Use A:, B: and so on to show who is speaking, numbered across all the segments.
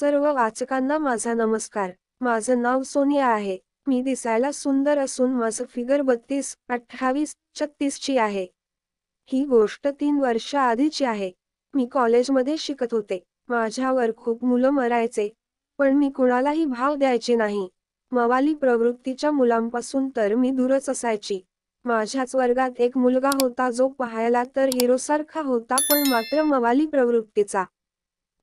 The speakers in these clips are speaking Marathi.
A: सर्व वाचकांना माझा नमस्कार माझं नाव सोनिया आहे मी दिसायला सुंदर असून माझं फिगर बत्तीस अठ्ठावीस छत्तीस ची आहे ही गोष्ट तीन वर्ष आधीची आहे मी कॉलेजमध्ये शिकत होते माझ्यावर खूप मुलं मरायचे पण मी कुणालाही भाव द्यायचे नाही मवाली प्रवृत्तीच्या मुलांपासून तर मी दूरच असायची माझ्याच वर्गात एक मुलगा होता जो पाहायला तर हिरोसारखा होता पण मात्र मवाली प्रवृत्तीचा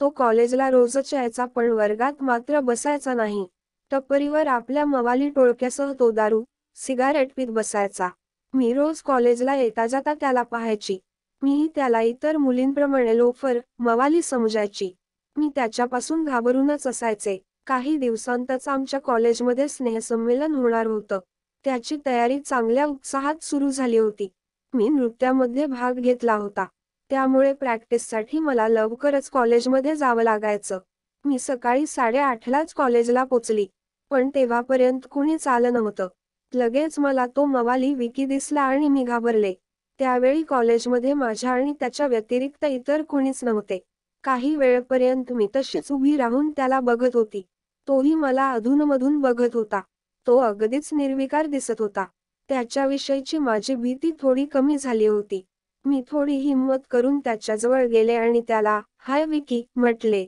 A: तो कॉलेजला रोजच यायचा पण वर्गात मात्र बसायचा नाही टपरीवर आपल्या मवाली टोळक्यासह तो दारू सिगारेट पीत बसायचा मी रोज कॉलेजला येता जाता त्याला पाहायची मीही त्याला इतर मुलींप्रमाणे लोफर मवाली समजायची मी त्याच्यापासून घाबरूनच असायचे काही दिवसांतच आमच्या कॉलेजमध्ये स्नेहसंमेलन होणार होतं त्याची तयारी चांगल्या उत्साहात सुरू झाली होती मी नृत्यामध्ये भाग घेतला होता त्यामुळे प्रॅक्टिससाठी मला लवकरच कॉलेजमध्ये जावं लागायचं मी सकाळी साडेआठलाच कॉलेजला पोचली पण तेव्हापर्यंत कुणीच आलं नव्हतं लगेच मला तो मवाली विकी दिसला आणि मी घाबरले त्यावेळी कॉलेजमध्ये माझ्या आणि त्याच्या व्यतिरिक्त इतर कुणीच नव्हते काही वेळपर्यंत मी तशीच उभी राहून त्याला बघत होती तोही मला अधूनमधून बघत होता तो अगदीच निर्विकार दिसत होता त्याच्याविषयीची माझी भीती थोडी कमी झाली होती मी थोडी हिंमत करून त्याच्याजवळ गेले आणि त्याला हाय विकी म्हटले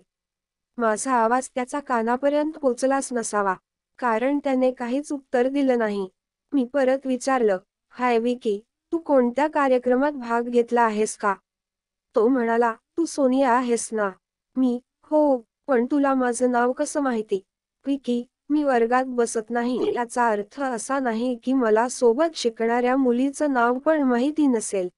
A: माझा आवाज त्याचा कानापर्यंत पोचलाच नसावा कारण त्याने काहीच उत्तर दिलं नाही मी परत विचारलं हाय विकी तू कोणत्या कार्यक्रमात भाग घेतला आहेस का तो म्हणाला तू सोनिया आहेस ना मी हो पण तुला माझं नाव कसं माहिती विकी मी वर्गात बसत नाही याचा अर्थ असा नाही की मला सोबत शिकणाऱ्या मुलीचं नाव पण माहिती नसेल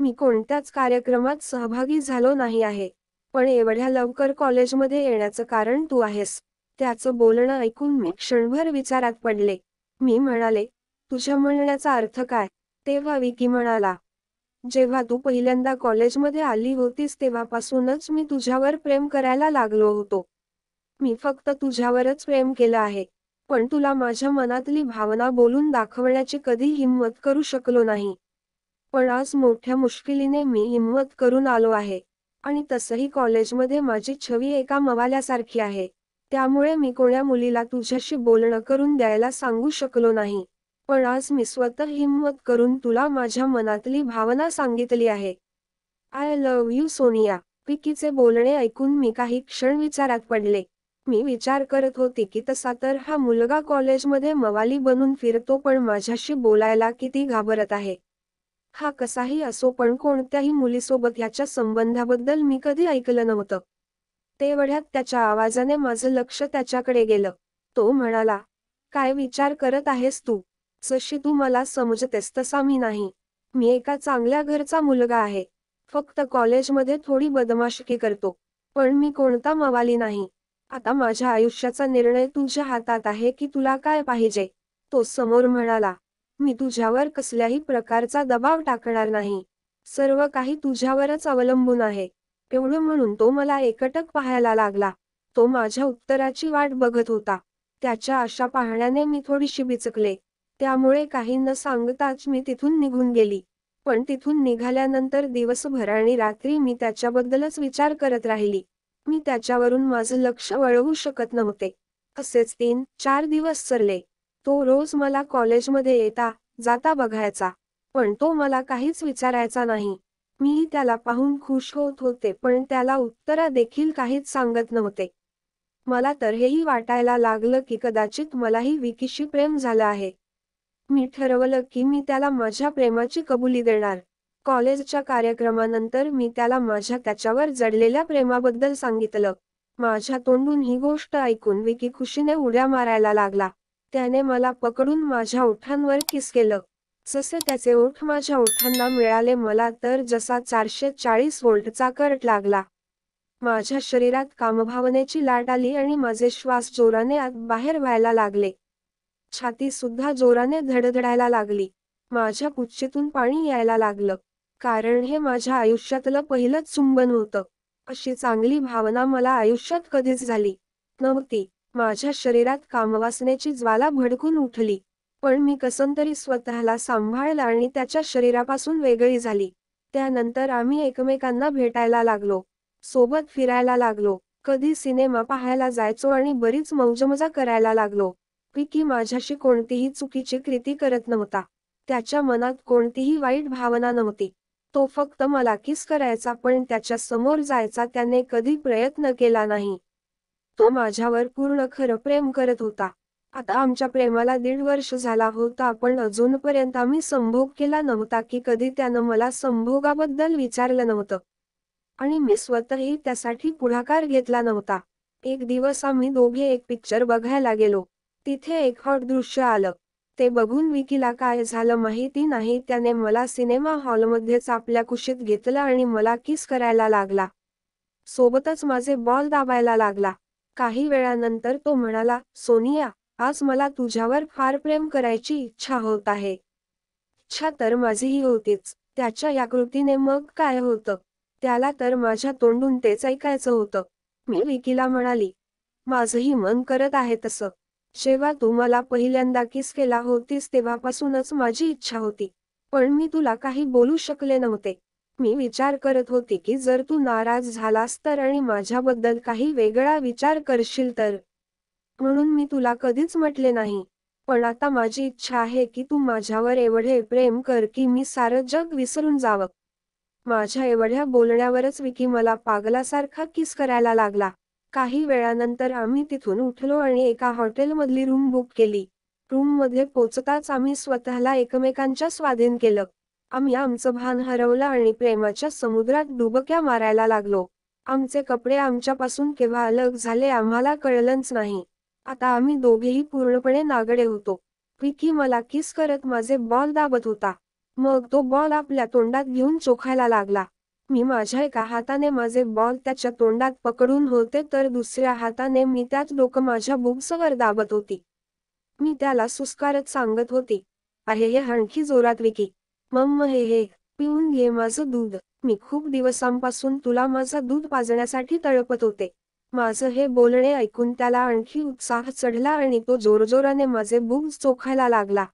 A: मी कोणत्याच कार्यक्रमात सहभागी झालो नाही आहे पण एवढ्या लवकर कॉलेजमध्ये येण्याचं कारण तू आहेस त्याचं बोलणं ऐकून मी क्षणभर विचारात पडले मी म्हणाले तुझ्या म्हणण्याचा अर्थ काय तेव्हा विकी म्हणाला जेव्हा तू पहिल्यांदा कॉलेजमध्ये आली होतीस तेव्हापासूनच मी तुझ्यावर प्रेम करायला लागलो होतो मी फक्त तुझ्यावरच प्रेम केलं आहे पण तुला माझ्या मनातली भावना बोलून दाखवण्याची कधी हिंमत करू शकलो नाही पण आज मोठ्या मुश्किलीने मी हिंमत करून आलो आहे आणि तसंही कॉलेजमध्ये माझी छवी एका मवाल्यासारखी आहे त्यामुळे मी कोण्या मुलीला तुझ्याशी बोलणं करून द्यायला सांगू शकलो नाही पण आज मी स्वतः हिंमत करून तुला माझ्या मनातली भावना सांगितली आहे आय लव्ह यू सोनिया पिकीचे बोलणे ऐकून मी काही क्षण विचारात पडले मी विचार करत होती की तसा तर हा मुलगा कॉलेजमध्ये मवाली बनून फिरतो पण माझ्याशी बोलायला किती घाबरत आहे हा कसाही असो पण कोणत्याही मुलीसोबत याच्या संबंधाबद्दल मी कधी ऐकलं नव्हतं तेवढ्यात त्याच्या आवाजाने माझं लक्ष त्याच्याकडे गेलं तो म्हणाला काय विचार करत आहेस तू जशी तू मला समजतेस तसा मी नाही मी एका चांगल्या घरचा मुलगा आहे फक्त कॉलेजमध्ये थोडी बदमाशकी करतो पण मी कोणता मवाली नाही आता माझ्या आयुष्याचा निर्णय तुझ्या हातात आहे की तुला काय पाहिजे तो समोर म्हणाला मी तुझ्यावर कसल्याही प्रकारचा दबाव टाकणार नाही सर्व काही तुझ्यावरच अवलंबून आहे एवढं म्हणून तो मला एकटक पाहायला लागला तो माझ्या उत्तराची वाट बघत होता त्याच्या अशा पाहण्याने मी थोडीशी बिचकले त्यामुळे काही न सांगताच मी तिथून निघून गेली पण तिथून निघाल्यानंतर दिवसभर आणि रात्री मी त्याच्याबद्दलच विचार करत राहिली मी त्याच्यावरून माझं लक्ष वळवू शकत नव्हते असेच तीन चार दिवस सरले तो रोज मला कॉलेजमध्ये येता जाता बघायचा पण तो मला काहीच विचारायचा नाही मीही त्याला पाहून खुश होत होते पण त्याला उत्तरा देखील काहीच सांगत नव्हते मला तर हेही वाटायला लागलं की कदाचित मलाही विकीशी प्रेम झालं आहे मी ठरवलं की मी त्याला माझ्या प्रेमाची कबुली देणार कॉलेजच्या कार्यक्रमानंतर मी त्याला माझ्या त्याच्यावर जडलेल्या प्रेमाबद्दल सांगितलं माझ्या तोंडून ही गोष्ट ऐकून विकी खुशीने उड्या मारायला लागला त्याने मला पकडून माझ्या ओठांवर किस केलं जसे त्याचे ओठ माझ्या ओठांना मिळाले मला तर जसा चारशे चाळीस वोल्टचा कर्ट लागला माझ्या शरीरात कामभावनेची लाट आली आणि माझे श्वास जोराने आत बाहेर व्हायला लागले छाती सुद्धा जोराने धडधडायला लागली माझ्या पुच्छेतून पाणी यायला लागलं कारण हे माझ्या आयुष्यातलं पहिलंच चुंबन होतं अशी चांगली भावना मला आयुष्यात कधीच झाली नव्हती माझ्या शरीरात कामवासनेची ज्वाला भडकून उठली पण मी कसंतरी स्वतःला सांभाळला आणि त्याच्या शरीरापासून वेगळी झाली त्यानंतर आम्ही एकमेकांना भेटायला लागलो सोबत फिरायला लागलो कधी सिनेमा पाहायला जायचो आणि बरीच मौजमजा करायला लागलो पिकी माझ्याशी कोणतीही चुकीची कृती करत नव्हता त्याच्या मनात कोणतीही वाईट भावना नव्हती तो फक्त मला किस करायचा पण त्याच्या समोर जायचा त्याने कधी प्रयत्न केला नाही तो माझ्यावर पूर्ण खरं प्रेम करत होता आता आमच्या प्रेमाला दीड वर्ष झाला होता पण अजूनपर्यंत आम्ही संभोग केला नव्हता की कधी त्यानं मला संभोगाबद्दल विचारलं नव्हतं आणि मी स्वतःही त्यासाठी पुढाकार घेतला नव्हता एक दिवस आम्ही दोघे एक पिक्चर बघायला गेलो तिथे एक हॉट दृश्य आलं ते बघून विकीला काय झालं माहिती नाही त्याने मला सिनेमा हॉलमध्येच आपल्या कुशीत घेतलं आणि मला किस करायला लागला सोबतच माझे बॉल दाबायला लागला काही वेळानंतर तो म्हणाला सोनिया आज मला तुझ्यावर फार प्रेम करायची इच्छा होत आहे इच्छा तर माझीही होतीच त्याच्या या कृतीने मग काय होतं त्याला तर माझ्या तोंडून तेच ऐकायचं होतं मी विकीला म्हणाली माझही मन करत आहे तसं जेव्हा तू मला पहिल्यांदा किस केला होतीस तेव्हापासूनच माझी इच्छा होती पण मी तुला काही बोलू शकले नव्हते मी विचार करत होते की जर तू नाराज झालास तर आणि माझ्याबद्दल काही वेगळा विचार करशील तर म्हणून मी तुला कधीच म्हटले नाही पण आता माझी इच्छा आहे की तू माझ्यावर एवढे प्रेम कर की मी सारं जग विसरून जावं माझ्या एवढ्या बोलण्यावरच विकी मला पागलासारखा किस करायला लागला काही वेळानंतर आम्ही तिथून उठलो आणि एका हॉटेलमधली रूम बुक केली रूममध्ये पोचताच आम्ही स्वतःला एकमेकांच्या स्वाधीन केलं आम्ही आमचं भान हरवलं आणि प्रेमाच्या समुद्रात डुबक्या मारायला लागलो आमचे कपडे आमच्यापासून केव्हा अलग झाले आम्हाला कळलंच नाही आता आम्ही दोघेही पूर्णपणे नागडे होतो विकी मला किस करत माझे बॉल दाबत होता मग तो बॉल आपल्या तोंडात घेऊन चोखायला लागला मी माझ्या एका हाताने माझे बॉल त्याच्या तोंडात पकडून होते तर दुसऱ्या हाताने मी त्यात डोकं माझ्या बुक्सवर दाबत होती मी त्याला सुस्कारत सांगत होती अरे हे आणखी जोरात विकी मम्म हे हे पिऊन घे माझं दूध मी खूप दिवसांपासून तुला माझं दूध पाजण्यासाठी तळपत होते माझं हे बोलणे ऐकून त्याला आणखी उत्साह चढला आणि तो जोरजोराने माझे बुग चोखायला लागला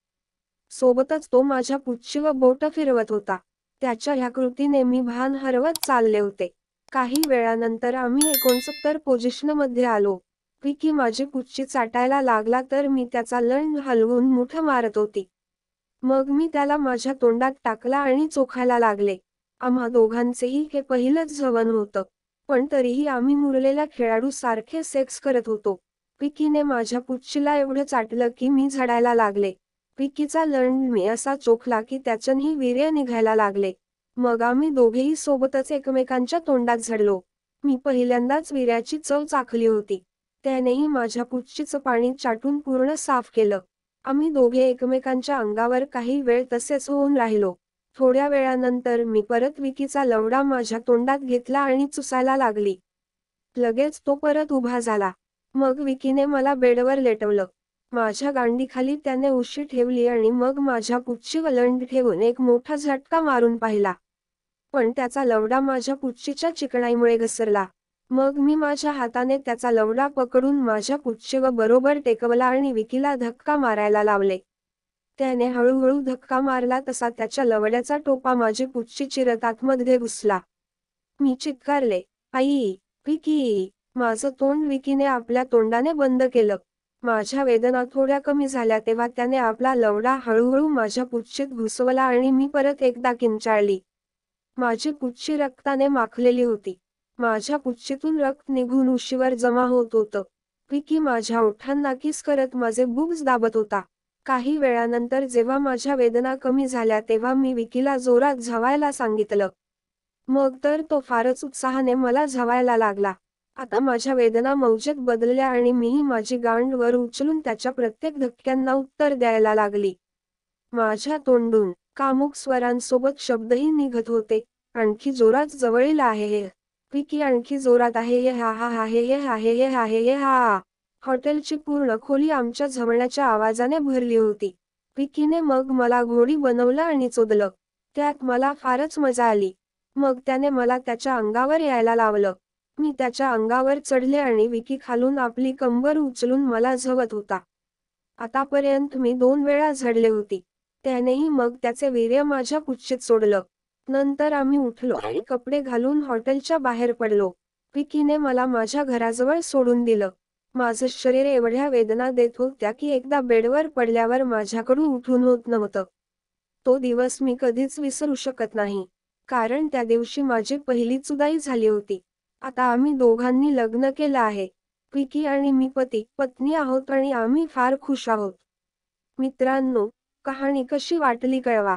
A: सोबतच तो माझ्या पुच्छी व बोट फिरवत होता त्याच्या ह्या कृतीने मी भान हरवत चालले होते काही वेळानंतर आम्ही एकोणसत्तर पोझिशन मध्ये आलो विकी माझी पुच्छी चाटायला लागला तर मी त्याचा लण हलवून मुठ मारत होती मग मी त्याला माझ्या तोंडात टाकला आणि चोखायला लागले आम्हा दोघांचेही हे पहिलंच जवन होतं पण तरीही आम्ही मुरलेल्या खेळाडू सारखे सेक्स करत होतो पिकीने माझ्या पुच्छीला एवढं चाटलं की मी झडायला लागले पिकीचा लंड मी असा चोखला की त्याच्यानही वीर्य निघायला लागले मग आम्ही दोघेही सोबतच एकमेकांच्या तोंडात झडलो मी पहिल्यांदाच विर्याची चव चाखली होती त्यानेही माझ्या पुच्छीचं पाणी चाटून पूर्ण साफ केलं आम्ही दोघे एकमेकांच्या अंगावर काही वेळ तसेच होऊन राहिलो थोड्या वेळानंतर मी परत विकीचा लवडा माझ्या तोंडात घेतला आणि चुसायला लागली लगेच तो परत उभा झाला मग विकीने मला बेडवर लेटवलं माझ्या गांडीखाली त्याने उशी ठेवली आणि मग माझ्या कुच्ची वलंड ठेवून एक मोठा झटका मारून पाहिला पण त्याचा लवडा माझ्या कुच्चीच्या चिकणाईमुळे घसरला मग मी माझ्या हाताने त्याचा लवडा पकडून माझ्या पुच्छेव बरोबर टेकवला आणि विकीला धक्का मारायला लावले त्याने हळूहळू धक्का मारला तसा त्याच्या लवड्याचा टोपा माझे पुच्छी मध्ये घुसला मी चित्कारले आई विकी माझं तोंड विकीने आपल्या तोंडाने बंद केलं माझ्या वेदना थोड्या कमी झाल्या तेव्हा त्याने आपला लवडा हळूहळू माझ्या पुच्छीत घुसवला आणि मी परत एकदा किंचाळली माझी पुच्छी रक्ताने माखलेली होती माझ्या पुच्छेतून रक्त निघून उशीवर जमा होत होत विकी माझ्या ओठांना किस करत माझे बुग्स दाबत होता काही वेळानंतर जेव्हा माझ्या वेदना कमी झाल्या तेव्हा मी विकीला जोरात झवायला सांगितलं मग तर तो फारच उत्साहाने मला झवायला लागला आता माझ्या वेदना मौजेत बदलल्या आणि मीही माझी गांड वर उचलून त्याच्या प्रत्येक धक्क्यांना उत्तर द्यायला लागली माझ्या तोंडून कामुक स्वरांसोबत शब्दही निघत होते आणखी जोरात जवळील आहे हे विकी आणखी जोरात आहे ये हा हा हा हे हे हा हे हे हा हे हे हा हॉटेलची पूर्ण खोली आमच्या झमण्याच्या आवाजाने भरली होती विकीने मग मला घोडी बनवलं आणि चोदलं त्यात मला फारच मजा आली मग त्याने मला त्याच्या अंगावर यायला लावलं मी त्याच्या अंगावर चढले आणि विकी खालून आपली कंबर उचलून मला झवत होता आतापर्यंत मी दोन वेळा झडले होती त्यानेही मग त्याचे वीर्य माझ्या पुच्छेत सोडलं नंतर आम्ही उठलो आणि कपडे घालून हॉटेलच्या बाहेर पडलो विकीने मला माझ्या घराजवळ सोडून दिलं माझं शरीर एवढ्या वेदना देत होत्या की एकदा बेडवर पडल्यावर माझ्याकडून उठून होत नव्हतं तो दिवस मी कधीच विसरू शकत नाही कारण त्या दिवशी माझी पहिली चुदाई झाली होती आता आम्ही दोघांनी लग्न केलं आहे विकी आणि मी पती पत्नी आहोत आणि आम्ही फार खुश आहोत मित्रांनो कहाणी कशी वाटली कळवा